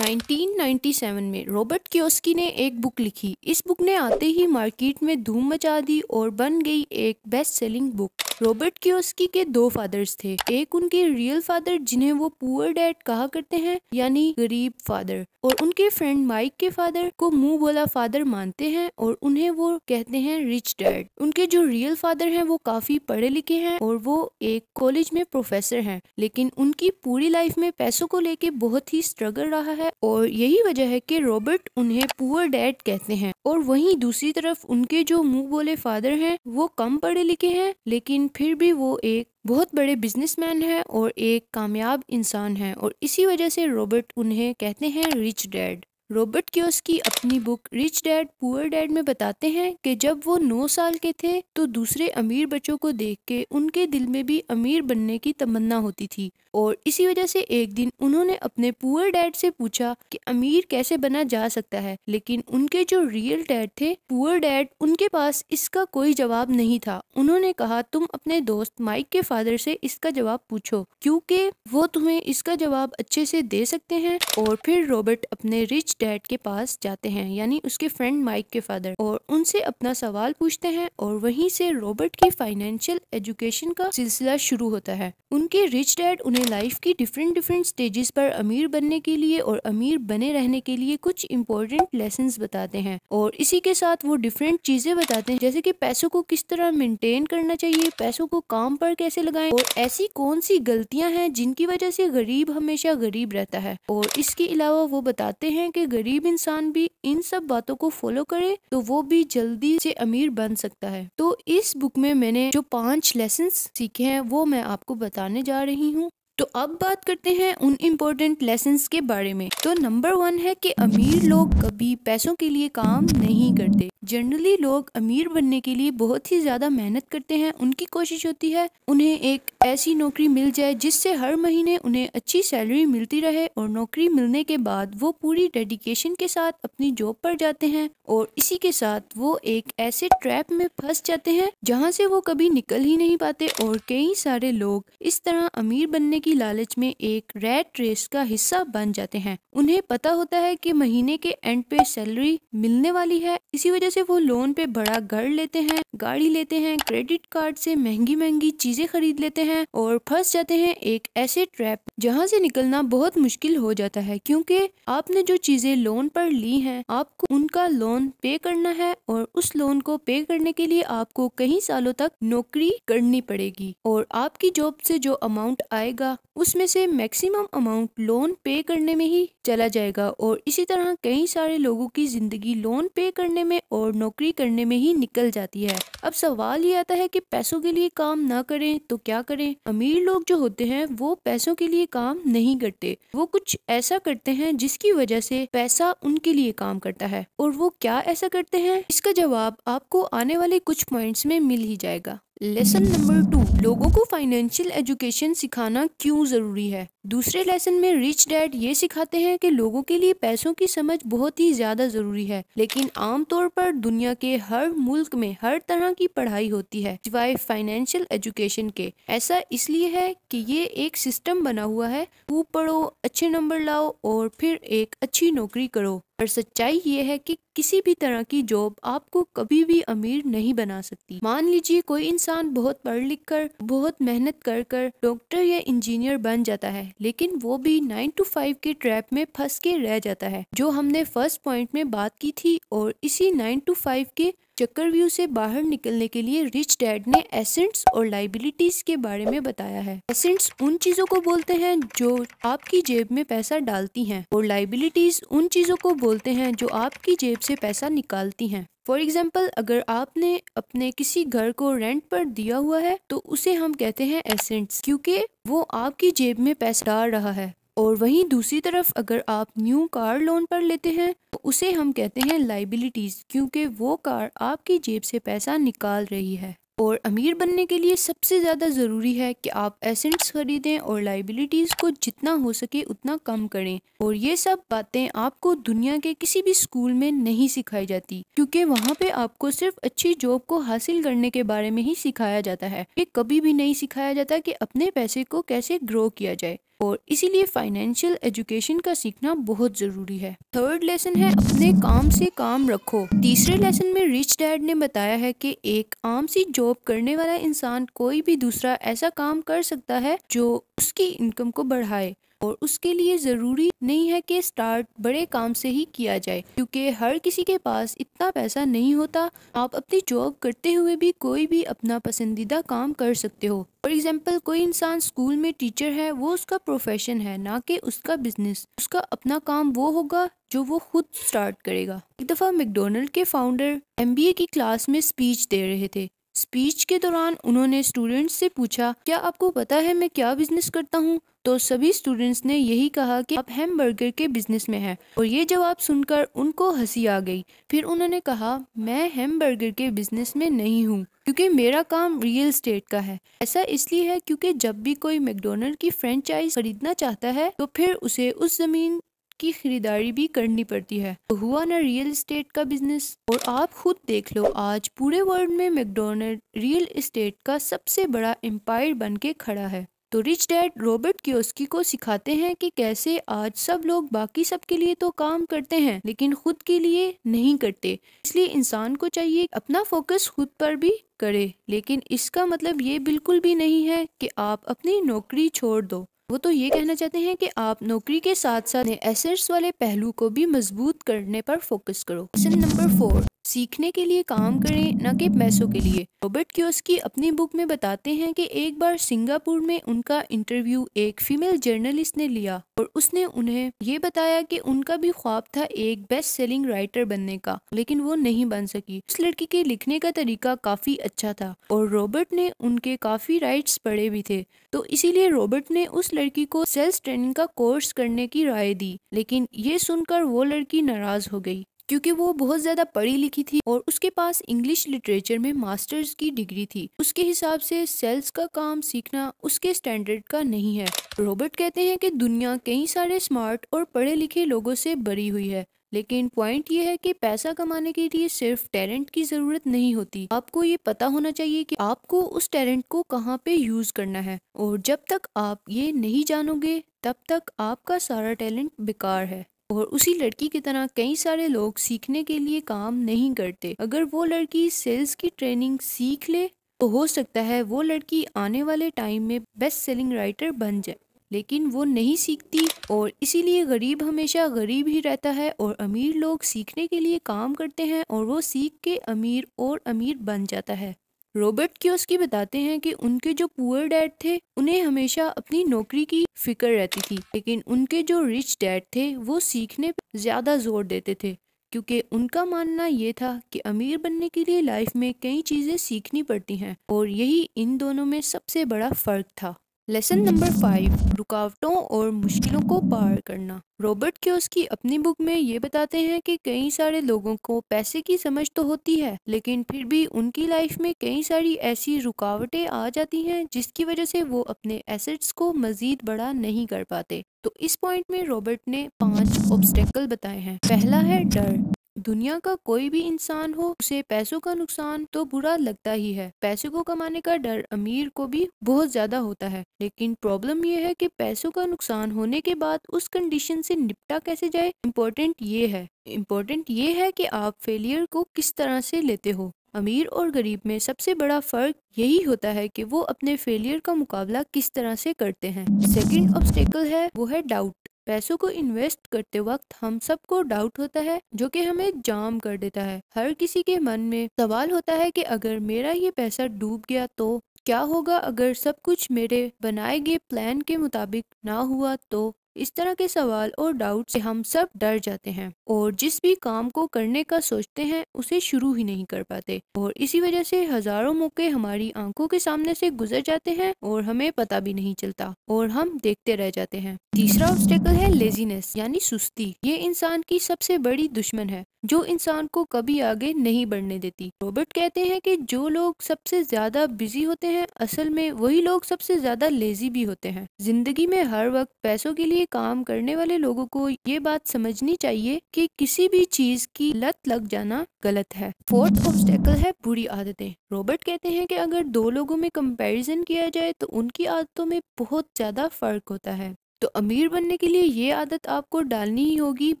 1997 में Robert Kiyosaki ने एक बुक लिखी इस बुक ने आते ही मार्केट में धूम मचा दी और बन गई एक best selling book Robert Kiyosaki के दो फादर्स थे एक उनके रियल फादर जिन्हें वो पुअर डैड कहा करते हैं यानी गरीब फादर और उनके फ्रेंड माइक के फादर को मुंह बोला फादर मानते हैं और उन्हें वो कहते हैं रिच डैड उनके जो रियल फादर हैं वो काफी पढ़े लिखे हैं और वो एक कॉलेज में प्रोफेसर हैं लेकिन उनकी पूरी लाइफ में पैसों को लेके बहुत ही स्ट्रगल रहा है है और यही वजह है कि रॉबर्ट उन्हें पुअर डैड कहते हैं और वहीं दूसरी तरफ उनके जो मुंह बोले फादर हैं वो कम पढ़े लिखे हैं लेकिन फिर भी वो एक बहुत बड़े बिजनेसमैन हैं और एक कामयाब इंसान हैं और इसी वजह से रॉबर्ट उन्हें कहते हैं रिच डैड रॉबर्ट कियोस्की अपनी book rich dad poor dad में बताते हैं कि जब वो नौ साल के थे तो दूसरे अमीर बच्चों को देख के उनके दिल में भी अमीर बनने की तमन्ना होती थी और इसी वजह से एक दिन उन्होंने अपने पुअर डैड से पूछा कि अमीर कैसे बना जा सकता है लेकिन उनके जो रियल डैड थे पुअर डैड उनके पास इसका कोई जवाब नहीं था उन्होंने कहा तुम अपने दोस्त माइक के फादर से इसका जवाब पूछो क्योंकि वो तुम्हें इसका जवाब अच्छे से दे सकते हैं और फिर रॉबर्ट अपने रिच डैड के पास जाते हैं यानी उसके फ्रेंड माइक के फादर और उनसे अपना सवाल पूछते हैं और वहीं से रॉबर्ट की फाइनेंशियल एजुकेशन का सिलसिला शुरू होता है उनके रिच डैड उन्हें लाइफ की डिफरेंट डिफरेंट स्टेजेस पर अमीर बनने के लिए और अमीर बने रहने के लिए कुछ इम्पोर्टेंट लेसन बताते हैं और इसी के साथ वो डिफरेंट चीजें बताते हैं जैसे की पैसों को किस तरह मेंटेन करना चाहिए पैसों को काम पर कैसे लगाए और ऐसी कौन सी गलतियाँ हैं जिनकी वजह से गरीब हमेशा गरीब रहता है और इसके अलावा वो बताते हैं कि गरीब इंसान भी इन सब बातों को फॉलो करे तो वो भी जल्दी से अमीर बन सकता है तो इस बुक में मैंने जो पांच लेसन सीखे हैं वो मैं आपको बताने जा रही हूँ तो अब बात करते हैं उन इम्पोर्टेंट लेसन के बारे में तो नंबर वन है कि अमीर लोग कभी पैसों के लिए काम नहीं करते जनरली लोग अमीर बनने के लिए बहुत ही ज्यादा मेहनत करते हैं उनकी कोशिश होती है उन्हें एक ऐसी नौकरी मिल जाए जिससे हर महीने उन्हें अच्छी सैलरी मिलती रहे और नौकरी मिलने के बाद वो पूरी डेडिकेशन के साथ अपनी जॉब पर जाते हैं और इसी के साथ वो एक ऐसे ट्रैप में फंस जाते हैं जहाँ से वो कभी निकल ही नहीं पाते और कई सारे लोग इस तरह अमीर बनने की की लालच में एक रेट रेस का हिस्सा बन जाते हैं उन्हें पता होता है कि महीने के एंड पे सैलरी मिलने वाली है इसी वजह से वो लोन पे बड़ा घर लेते हैं गाड़ी लेते हैं क्रेडिट कार्ड से महंगी महंगी चीजें खरीद लेते हैं और फंस जाते हैं एक ऐसे ट्रैप जहाँ से निकलना बहुत मुश्किल हो जाता है क्योंकि आपने जो चीजें लोन पर ली हैं आपको उनका लोन पे करना है और उस लोन को पे करने के लिए आपको कई सालों तक नौकरी करनी पड़ेगी और आपकी जॉब से जो अमाउंट आएगा उसमें से मैक्सिमम अमाउंट लोन पे करने में ही चला जाएगा और इसी तरह कई सारे लोगों की ज़िंदगी लोन पे करने में और नौकरी करने में ही निकल जाती है अब सवाल ये आता है कि पैसों के लिए काम ना करें तो क्या करें अमीर लोग जो होते हैं वो पैसों के लिए काम नहीं करते वो कुछ ऐसा करते हैं जिसकी वजह से पैसा उनके लिए काम करता है और वो क्या ऐसा करते हैं इसका जवाब आपको आने वाले कुछ पॉइंट्स में मिल ही जाएगा लेसन नंबर टू लोगों को फाइनेंशियल एजुकेशन सिखाना क्यों ज़रूरी है दूसरे लेसन में रिच डैड ये सिखाते हैं कि लोगों के लिए पैसों की समझ बहुत ही ज़्यादा ज़रूरी है लेकिन आमतौर पर दुनिया के हर मुल्क में हर तरह की पढ़ाई होती है सिवाय फाइनेंशियल एजुकेशन के ऐसा इसलिए है कि ये एक सिस्टम बना हुआ है खूब पढ़ो अच्छे नंबर लाओ और फिर एक अच्छी नौकरी करो पर सच्चाई ये है कि किसी भी तरह की जॉब आपको कभी भी अमीर नहीं बना सकती मान लीजिए कोई इंसान बहुत पढ़ लिख कर बहुत मेहनत कर कर डॉक्टर या इंजीनियर बन जाता है लेकिन वो भी नाइन टू फाइव के ट्रैप में फंस के रह जाता है जो हमने फर्स्ट पॉइंट में बात की थी और इसी नाइन टू फाइव के व्यू से बाहर निकलने के लिए रिच डैड ने एसेंट्स और लाइबिलिटीज के बारे में बताया है एसेंट्स उन चीजों को बोलते हैं जो आपकी जेब में पैसा डालती हैं और लाइबिलिटीज उन चीजों को बोलते हैं जो आपकी जेब से पैसा निकालती हैं फॉर एग्जाम्पल अगर आपने अपने किसी घर को रेंट पर दिया हुआ है तो उसे हम कहते हैं एसेंट्स क्योंकि वो आपकी जेब में पैसा डाल रहा है और वहीं दूसरी तरफ अगर आप न्यू कार लोन पर लेते हैं तो उसे हम कहते हैं लाइबिलिटीज़ क्योंकि वो कार आपकी जेब से पैसा निकाल रही है और अमीर बनने के लिए सबसे ज़्यादा ज़रूरी है कि आप एसेंट्स खरीदें और लाइबिलिटीज़ को जितना हो सके उतना कम करें और ये सब बातें आपको दुनिया के किसी भी स्कूल में नहीं सिखाई जाती क्योंकि वहाँ पे आपको सिर्फ अच्छी जॉब को हासिल करने के बारे में ही सिखाया जाता है ये कभी भी नहीं सिखाया जाता कि अपने पैसे को कैसे ग्रो किया जाए और इसीलिए फाइनेंशियल एजुकेशन का सीखना बहुत ज़रूरी है थर्ड लेसन है अपने काम से काम रखो तीसरे लेसन में रिच डैड ने बताया है कि एक आम सी जॉब करने वाला इंसान कोई भी दूसरा ऐसा काम कर सकता है जो उसकी इनकम को बढ़ाए और उसके लिए ज़रूरी नहीं है कि स्टार्ट बड़े काम से ही किया जाए क्योंकि हर किसी के पास इतना पैसा नहीं होता आप अपनी जॉब करते हुए भी कोई भी अपना पसंदीदा काम कर सकते हो फॉर एग्जाम्पल कोई इंसान स्कूल में टीचर है वो उसका प्रोफेशन है ना कि उसका बिजनेस उसका अपना काम वो होगा जो वो खुद स्टार्ट करेगा एक दफ़ा मैकडोनल्ड के फाउंडर एमबीए की क्लास में स्पीच दे रहे थे स्पीच के दौरान उन्होंने स्टूडेंट्स से पूछा क्या आपको पता है मैं क्या बिजनेस करता हूँ तो सभी स्टूडेंट्स ने यही कहा कि आप हैम बर्गर के बिजनेस में हैं और ये जवाब सुनकर उनको हंसी आ गई फिर उन्होंने कहा मैं हैम बर्गर के बिजनेस में नहीं हूँ क्योंकि मेरा काम रियल स्टेट का है ऐसा इसलिए है क्योंकि जब भी कोई मैकडोनल्ड की फ्रेंचाइज खरीदना चाहता है तो फिर उसे उस जमीन की खरीदारी भी करनी पड़ती है तो हुआ ना रियल इस्टेट का बिजनेस और आप खुद देख लो आज पूरे वर्ल्ड में मैकडोनल्ड रियल इस्टेट का सबसे बड़ा एम्पायर बन के खड़ा है तो रिच डैड रॉबर्ट की को सिखाते हैं कि कैसे आज सब लोग बाकी सब के लिए तो काम करते हैं लेकिन खुद के लिए नहीं करते इसलिए इंसान को चाहिए अपना फोकस खुद पर भी करे लेकिन इसका मतलब ये बिल्कुल भी नहीं है कि आप अपनी नौकरी छोड़ दो वो तो ये कहना चाहते हैं कि आप नौकरी के साथ साथ एसेट्स वाले पहलू को भी मजबूत करने पर फोकस करो क्वेश्चन नंबर फोर सीखने के लिए काम करें न कि पैसों के लिए रॉबर्ट क्योस्की अपनी बुक में बताते हैं कि एक बार सिंगापुर में उनका इंटरव्यू एक फीमेल जर्नलिस्ट ने लिया और उसने उन्हें ये बताया कि उनका भी ख्वाब था एक बेस्ट सेलिंग राइटर बनने का लेकिन वो नहीं बन सकी उस लड़की के लिखने का तरीका काफी अच्छा था और रॉबर्ट ने उनके काफी राइट्स पढ़े भी थे तो इसीलिए रॉबर्ट ने उस लड़की को सेल्स ट्रेनिंग का कोर्स करने की राय दी लेकिन ये सुनकर वो लड़की नाराज हो गई क्योंकि वो बहुत ज़्यादा पढ़ी लिखी थी और उसके पास इंग्लिश लिटरेचर में मास्टर्स की डिग्री थी उसके हिसाब से सेल्स का काम सीखना उसके स्टैंडर्ड का नहीं है रॉबर्ट कहते हैं कि दुनिया कई सारे स्मार्ट और पढ़े लिखे लोगों से बड़ी हुई है लेकिन पॉइंट ये है कि पैसा कमाने के लिए सिर्फ टैलेंट की ज़रूरत नहीं होती आपको ये पता होना चाहिए कि आपको उस टैलेंट को कहाँ पे यूज़ करना है और जब तक आप ये नहीं जानोगे तब तक आपका सारा टैलेंट बेकार है और उसी लड़की की तरह कई सारे लोग सीखने के लिए काम नहीं करते अगर वो लड़की सेल्स की ट्रेनिंग सीख ले तो हो सकता है वो लड़की आने वाले टाइम में बेस्ट सेलिंग राइटर बन जाए लेकिन वो नहीं सीखती और इसीलिए गरीब हमेशा गरीब ही रहता है और अमीर लोग सीखने के लिए काम करते हैं और वो सीख के अमीर और अमीर बन जाता है रॉबर्ट उसकी बताते हैं कि उनके जो पुअर डैड थे उन्हें हमेशा अपनी नौकरी की फिक्र रहती थी लेकिन उनके जो रिच डैड थे वो सीखने पर ज़्यादा जोर देते थे क्योंकि उनका मानना ये था कि अमीर बनने के लिए लाइफ में कई चीज़ें सीखनी पड़ती हैं और यही इन दोनों में सबसे बड़ा फ़र्क था लेसन नंबर फाइव रुकावटों और मुश्किलों को पार करना रॉबर्ट के उसकी अपनी बुक में ये बताते हैं कि कई सारे लोगों को पैसे की समझ तो होती है लेकिन फिर भी उनकी लाइफ में कई सारी ऐसी रुकावटें आ जाती हैं जिसकी वजह से वो अपने एसेट्स को मजीद बड़ा नहीं कर पाते तो इस पॉइंट में रॉबर्ट ने पांच ऑब्स्टेकल बताए हैं पहला है डर दुनिया का कोई भी इंसान हो उसे पैसों का नुकसान तो बुरा लगता ही है पैसे को कमाने का डर अमीर को भी बहुत ज्यादा होता है लेकिन प्रॉब्लम यह है कि पैसों का नुकसान होने के बाद उस कंडीशन से निपटा कैसे जाए इम्पोर्टेंट ये है इम्पोर्टेंट ये है कि आप फेलियर को किस तरह से लेते हो अमीर और गरीब में सबसे बड़ा फ़र्क यही होता है कि वो अपने फेलियर का मुकाबला किस तरह से करते हैं सेकंड ऑब्स्टेकल है वो है डाउट पैसों को इन्वेस्ट करते वक्त हम सबको डाउट होता है जो कि हमें जाम कर देता है हर किसी के मन में सवाल होता है कि अगर मेरा ये पैसा डूब गया तो क्या होगा अगर सब कुछ मेरे बनाए गए प्लान के मुताबिक ना हुआ तो इस तरह के सवाल और डाउट से हम सब डर जाते हैं और जिस भी काम को करने का सोचते हैं उसे शुरू ही नहीं कर पाते और इसी वजह से हजारों मौके हमारी आंखों के सामने से गुजर जाते हैं और हमें पता भी नहीं चलता और हम देखते रह जाते हैं तीसरा ऑब्स्टेकल है लेजीनेस यानी सुस्ती ये इंसान की सबसे बड़ी दुश्मन है जो इंसान को कभी आगे नहीं बढ़ने देती रॉबर्ट कहते हैं कि जो लोग सबसे ज्यादा बिजी होते हैं असल में वही लोग सबसे ज्यादा लेजी भी होते हैं जिंदगी में हर वक्त पैसों के लिए ये काम करने वाले लोगों को ये बात समझनी चाहिए कि किसी भी चीज की लत लग जाना गलत है फोर्थ ऑब्स्टेकल है बुरी आदतें रॉबर्ट कहते हैं कि अगर दो लोगों में कंपैरिजन किया जाए तो उनकी आदतों में बहुत ज़्यादा फ़र्क होता है तो अमीर बनने के लिए ये आदत आपको डालनी ही होगी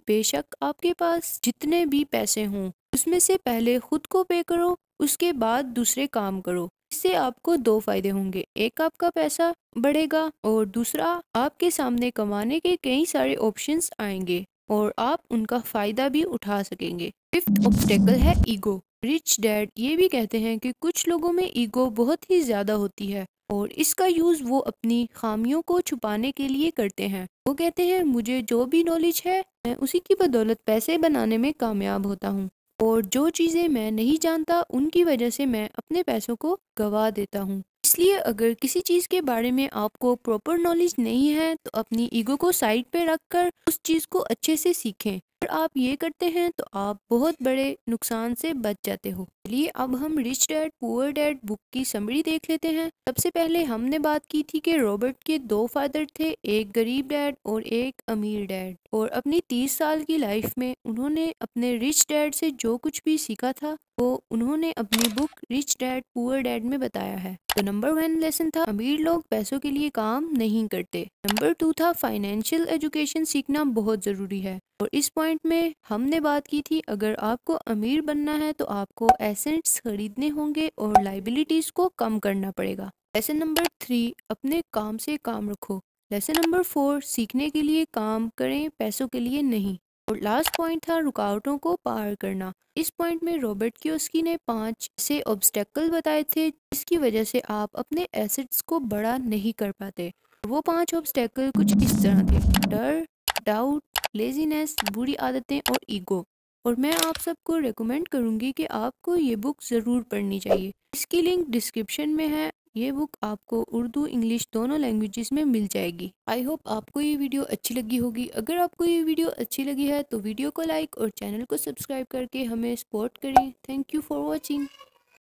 बेशक आपके पास जितने भी पैसे हों उसमें से पहले खुद को पे करो उसके बाद दूसरे काम करो इससे आपको दो फायदे होंगे एक आपका पैसा बढ़ेगा और दूसरा आपके सामने कमाने के कई सारे ऑप्शंस आएंगे और आप उनका फायदा भी उठा सकेंगे फिफ्थ ऑब्स्टेकल है ईगो रिच डैड ये भी कहते हैं कि कुछ लोगों में ईगो बहुत ही ज़्यादा होती है और इसका यूज़ वो अपनी खामियों को छुपाने के लिए करते हैं वो कहते हैं मुझे जो भी नॉलेज है मैं उसी की बदौलत पैसे बनाने में कामयाब होता हूँ और जो चीज़ें मैं नहीं जानता उनकी वजह से मैं अपने पैसों को गवा देता हूँ इसलिए अगर किसी चीज़ के बारे में आपको प्रॉपर नॉलेज नहीं है तो अपनी ईगो को साइड पे रखकर उस चीज़ को अच्छे से सीखें अगर आप ये करते हैं तो आप बहुत बड़े नुकसान से बच जाते हो चलिए अब हम rich dad poor dad book की समरी देख लेते हैं सबसे पहले हमने बात की थी कि रॉबर्ट के दो फादर थे एक गरीब डैड और एक अमीर डैड और अपनी तीस साल की लाइफ में उन्होंने अपने रिच डैड से जो कुछ भी सीखा था वो उन्होंने अपनी book rich dad poor dad में बताया है तो नंबर वन लेसन था अमीर लोग पैसों के लिए काम नहीं करते नंबर टू था फाइनेंशियल एजुकेशन सीखना बहुत ज़रूरी है और इस पॉइंट में हमने बात की थी अगर आपको अमीर बनना है तो आपको एसेट्स खरीदने होंगे और लाइबिलिटीज़ को कम करना पड़ेगा लेसन नंबर थ्री अपने काम से काम रखो लेसन नंबर फोर सीखने के लिए काम करें पैसों के लिए नहीं और लास्ट पॉइंट था रुकावटों को पार करना इस पॉइंट में रॉबर्ट क्योस्की ने पांच से ऑब्स्टेकल बताए थे जिसकी वजह से आप अपने एसेट्स को बड़ा नहीं कर पाते वो पांच ऑब्स्टेकल कुछ इस तरह थे डर डाउट लेजीनेस बुरी आदतें और ईगो और मैं आप सबको रिकमेंड करूँगी कि आपको ये बुक ज़रूर पढ़नी चाहिए इसकी लिंक डिस्क्रिप्शन में है ये बुक आपको उर्दू इंग्लिश दोनों लैंग्वेजेस में मिल जाएगी आई होप आपको ये वीडियो अच्छी लगी होगी अगर आपको ये वीडियो अच्छी लगी है तो वीडियो को लाइक और चैनल को सब्सक्राइब करके हमें सपोर्ट करें थैंक यू फॉर वॉचिंग